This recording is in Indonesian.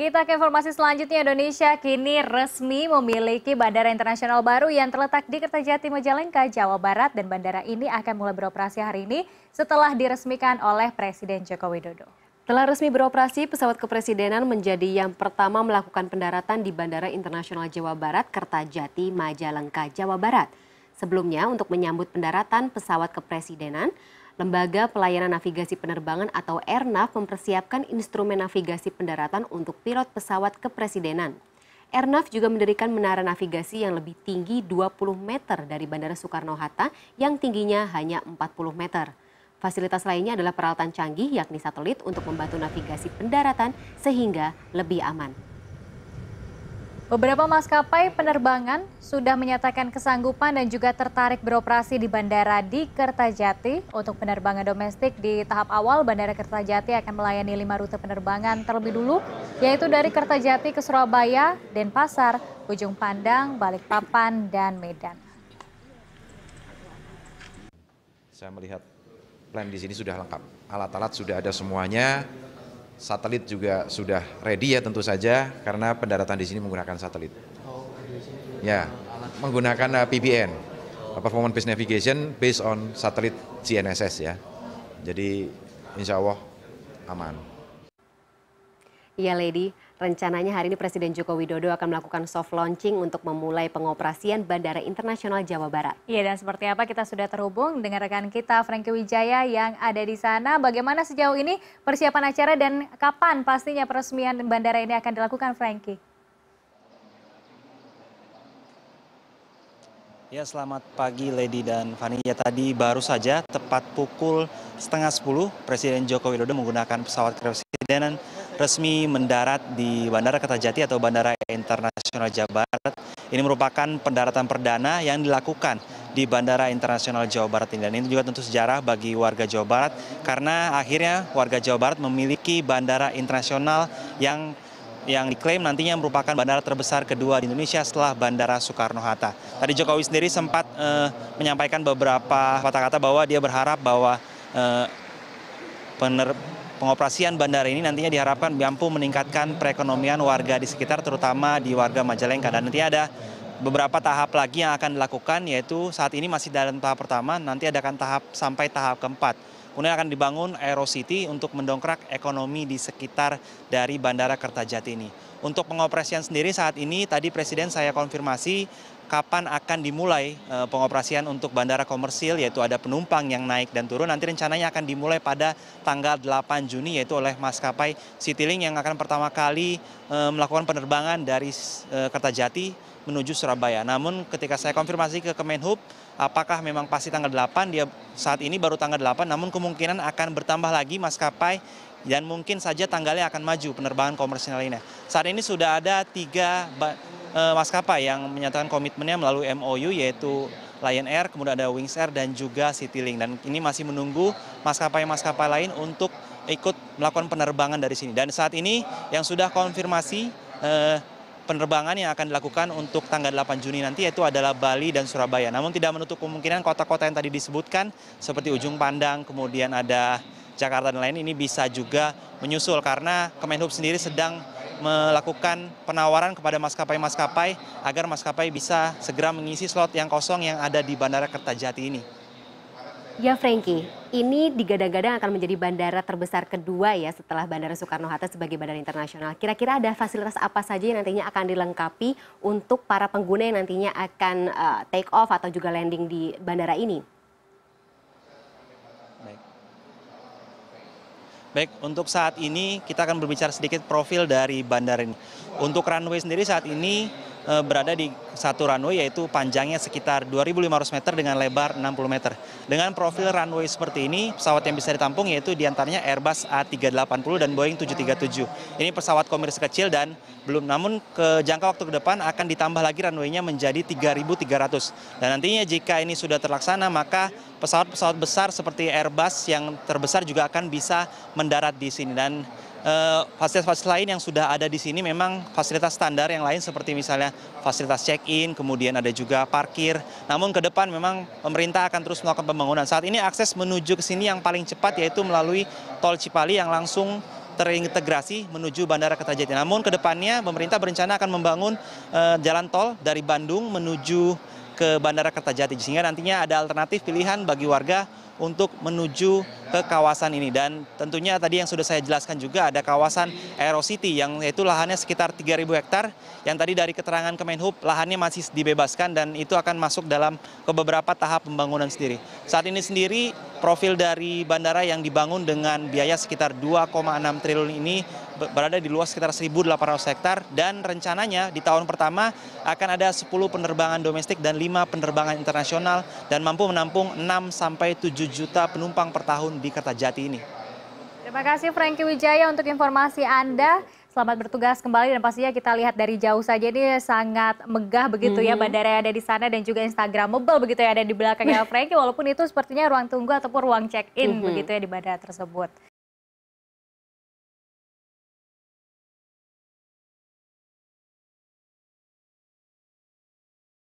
Kita ke informasi selanjutnya, Indonesia kini resmi memiliki bandara internasional baru yang terletak di Kertajati, Majalengka, Jawa Barat. Dan bandara ini akan mulai beroperasi hari ini setelah diresmikan oleh Presiden Joko Widodo. Setelah resmi beroperasi, pesawat kepresidenan menjadi yang pertama melakukan pendaratan di Bandara Internasional Jawa Barat, Kertajati, Majalengka, Jawa Barat. Sebelumnya, untuk menyambut pendaratan pesawat kepresidenan, Lembaga Pelayanan Navigasi Penerbangan atau ERNAV mempersiapkan instrumen navigasi pendaratan untuk pilot pesawat kepresidenan. ERNAV juga mendirikan menara navigasi yang lebih tinggi 20 meter dari Bandara Soekarno-Hatta yang tingginya hanya 40 meter. Fasilitas lainnya adalah peralatan canggih yakni satelit untuk membantu navigasi pendaratan sehingga lebih aman. Beberapa maskapai penerbangan sudah menyatakan kesanggupan dan juga tertarik beroperasi di Bandara di Kertajati. Untuk penerbangan domestik di tahap awal, Bandara Kertajati akan melayani lima rute penerbangan terlebih dulu, yaitu dari Kertajati ke Surabaya, Denpasar, Ujung Pandang, Balikpapan, dan Medan. Saya melihat plan di sini sudah lengkap. Alat-alat sudah ada semuanya, Satelit juga sudah ready ya tentu saja karena pendaratan di sini menggunakan satelit. Oh, ya, menggunakan uh, PBN, Performance Based Navigation based on satelit GNSS ya. Jadi insya Allah aman. Iya, Lady. Rencananya hari ini Presiden Joko Widodo akan melakukan soft launching untuk memulai pengoperasian Bandara Internasional Jawa Barat. Iya dan seperti apa kita sudah terhubung dengan rekan kita Franky Wijaya yang ada di sana. Bagaimana sejauh ini persiapan acara dan kapan pastinya peresmian bandara ini akan dilakukan Franky? Ya selamat pagi Lady dan Fani. Ya tadi baru saja tepat pukul setengah sepuluh Presiden Joko Widodo menggunakan pesawat kepresidenan resmi mendarat di Bandara Kertajati atau Bandara Internasional Jawa Barat. Ini merupakan pendaratan perdana yang dilakukan di Bandara Internasional Jawa Barat ini. Dan ini juga tentu sejarah bagi warga Jawa Barat karena akhirnya warga Jawa Barat memiliki bandara internasional yang yang diklaim nantinya merupakan bandara terbesar kedua di Indonesia setelah Bandara Soekarno-Hatta. Tadi Jokowi sendiri sempat eh, menyampaikan beberapa kata-kata bahwa dia berharap bahwa eh, pener Pengoperasian bandara ini nantinya diharapkan mampu meningkatkan perekonomian warga di sekitar terutama di warga Majalengka dan nanti ada beberapa tahap lagi yang akan dilakukan yaitu saat ini masih dalam tahap pertama nanti ada akan tahap sampai tahap keempat. Kemudian akan dibangun Aero City untuk mendongkrak ekonomi di sekitar dari Bandara Kertajati ini. Untuk pengoperasian sendiri saat ini tadi Presiden saya konfirmasi kapan akan dimulai eh, pengoperasian untuk bandara komersil yaitu ada penumpang yang naik dan turun nanti rencananya akan dimulai pada tanggal 8 Juni yaitu oleh maskapai Citylink yang akan pertama kali eh, melakukan penerbangan dari eh, Kertajati menuju Surabaya. Namun ketika saya konfirmasi ke Kemenhub apakah memang pasti tanggal 8 dia saat ini baru tanggal 8 namun kemungkinan akan bertambah lagi maskapai dan mungkin saja tanggalnya akan maju penerbangan komersial lainnya. Saat ini sudah ada tiga uh, maskapai yang menyatakan komitmennya melalui MOU yaitu Lion Air, kemudian ada Wings Air dan juga Citylink. Dan ini masih menunggu maskapai-maskapai lain untuk ikut melakukan penerbangan dari sini. Dan saat ini yang sudah konfirmasi eh, penerbangan yang akan dilakukan untuk tanggal 8 Juni nanti yaitu adalah Bali dan Surabaya. Namun tidak menutup kemungkinan kota-kota yang tadi disebutkan seperti Ujung Pandang, kemudian ada Jakarta dan lain ini bisa juga menyusul karena Kemenhub sendiri sedang melakukan penawaran kepada maskapai-maskapai agar maskapai bisa segera mengisi slot yang kosong yang ada di Bandara Kertajati ini. Ya Frankie, ini digadang-gadang akan menjadi bandara terbesar kedua ya setelah Bandara Soekarno-Hatta sebagai bandara internasional. Kira-kira ada fasilitas apa saja yang nantinya akan dilengkapi untuk para pengguna yang nantinya akan uh, take off atau juga landing di bandara ini? Baik, untuk saat ini kita akan berbicara sedikit profil dari bandara ini. Untuk runway sendiri saat ini Eh, berada di satu runway yaitu panjangnya sekitar 2.500 meter dengan lebar 60 meter. Dengan profil runway seperti ini, pesawat yang bisa ditampung yaitu diantaranya Airbus A380 dan Boeing 737. Ini pesawat komersi kecil dan belum namun ke jangka waktu ke depan akan ditambah lagi runway-nya menjadi 3.300. Dan nantinya jika ini sudah terlaksana maka pesawat-pesawat besar seperti Airbus yang terbesar juga akan bisa mendarat di sini dan Eh, fasilitas-fasilitas lain yang sudah ada di sini memang fasilitas standar yang lain seperti misalnya fasilitas check-in, kemudian ada juga parkir. Namun ke depan memang pemerintah akan terus melakukan pembangunan. Saat ini akses menuju ke sini yang paling cepat yaitu melalui tol Cipali yang langsung terintegrasi menuju Bandara Kertajati. Namun ke depannya pemerintah berencana akan membangun eh, jalan tol dari Bandung menuju ke Bandara Kertajati sehingga nantinya ada alternatif pilihan bagi warga untuk menuju ke kawasan ini dan tentunya tadi yang sudah saya jelaskan juga ada kawasan Aero City yang yaitu lahannya sekitar 3.000 hektar yang tadi dari keterangan Kemenhub lahannya masih dibebaskan dan itu akan masuk dalam ke beberapa tahap pembangunan sendiri. Saat ini sendiri profil dari bandara yang dibangun dengan biaya sekitar 2,6 triliun ini berada di luas sekitar 1.800 hektar dan rencananya di tahun pertama akan ada 10 penerbangan domestik dan 5 penerbangan internasional dan mampu menampung 6 sampai 7 juta penumpang per tahun di Kertajati ini. Terima kasih Franky Wijaya untuk informasi Anda. Selamat bertugas kembali dan pastinya kita lihat dari jauh saja ini sangat megah begitu -hmm. ya mm-hmm. bandara yang ada di sana dan juga Instagramable begitu ya ada di belakangnya Franky walaupun itu sepertinya ruang tunggu ataupun ruang check-in -hmm. begitu ya di bandara tersebut.